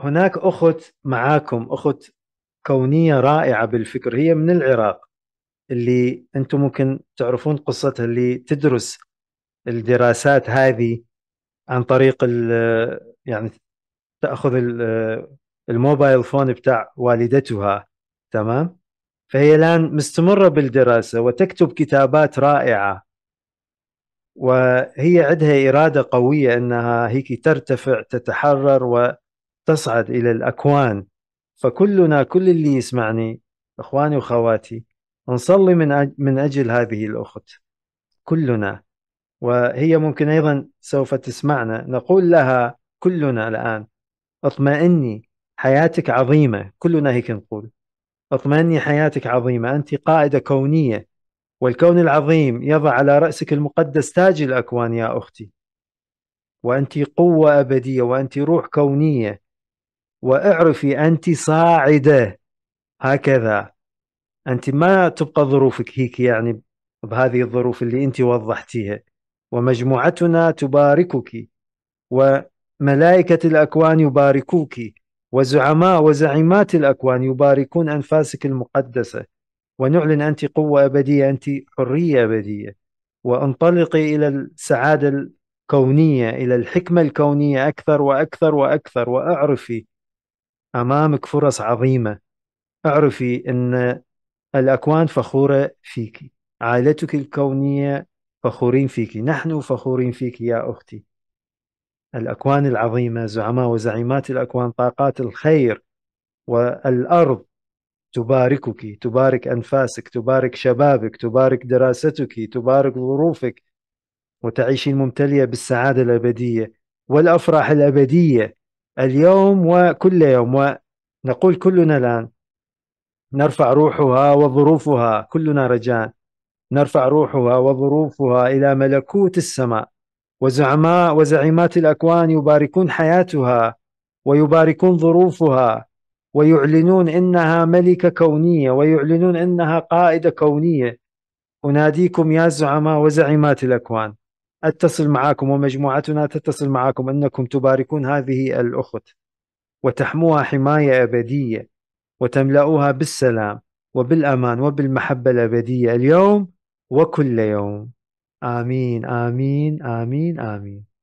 هناك اخت معاكم اخت كونيه رائعه بالفكر هي من العراق اللي انتم ممكن تعرفون قصتها اللي تدرس الدراسات هذه عن طريق يعني تاخذ الموبايل فون بتاع والدتها تمام فهي الان مستمره بالدراسه وتكتب كتابات رائعه وهي عندها اراده قويه انها هيك ترتفع تتحرر و تصعد إلى الأكوان فكلنا كل اللي يسمعني إخواني وخواتي نصلي من من أجل هذه الأخت كلنا وهي ممكن أيضا سوف تسمعنا نقول لها كلنا الآن اطمئني حياتك عظيمة كلنا هيك نقول اطمئني حياتك عظيمة أنت قائدة كونية والكون العظيم يضع على رأسك المقدس تاج الأكوان يا أختي وأنت قوة أبدية وأنت روح كونية واعرفي أنت صاعدة هكذا أنت ما تبقى ظروفك هيك يعني بهذه الظروف اللي أنت وضحتيها ومجموعتنا تباركك وملائكة الأكوان يباركوك وزعماء وزعيمات الأكوان يباركون أنفاسك المقدسة ونعلن أنت قوة أبدية أنت حرية أبدية وانطلقي إلى السعادة الكونية إلى الحكمة الكونية أكثر وأكثر وأكثر وأعرفي أمامك فرص عظيمة اعرفي أن الأكوان فخورة فيك عائلتك الكونية فخورين فيك نحن فخورين فيك يا أختي الأكوان العظيمة زعماء وزعيمات الأكوان طاقات الخير والأرض تباركك تبارك أنفاسك تبارك شبابك تبارك دراستك تبارك ظروفك وتعيشين ممتلئة بالسعادة الأبدية والأفراح الأبدية اليوم وكل يوم ونقول كلنا الآن نرفع روحها وظروفها كلنا رجاء نرفع روحها وظروفها إلى ملكوت السماء وزعماء وزعيمات الأكوان يباركون حياتها ويباركون ظروفها ويعلنون انها ملكه كونيه ويعلنون انها قائده كونيه اناديكم يا زعماء وزعيمات الاكوان أتصل معكم ومجموعتنا تتصل معكم أنكم تباركون هذه الأخت وتحموها حماية أبدية وتملؤوها بالسلام وبالأمان وبالمحبة الأبدية اليوم وكل يوم آمين آمين آمين آمين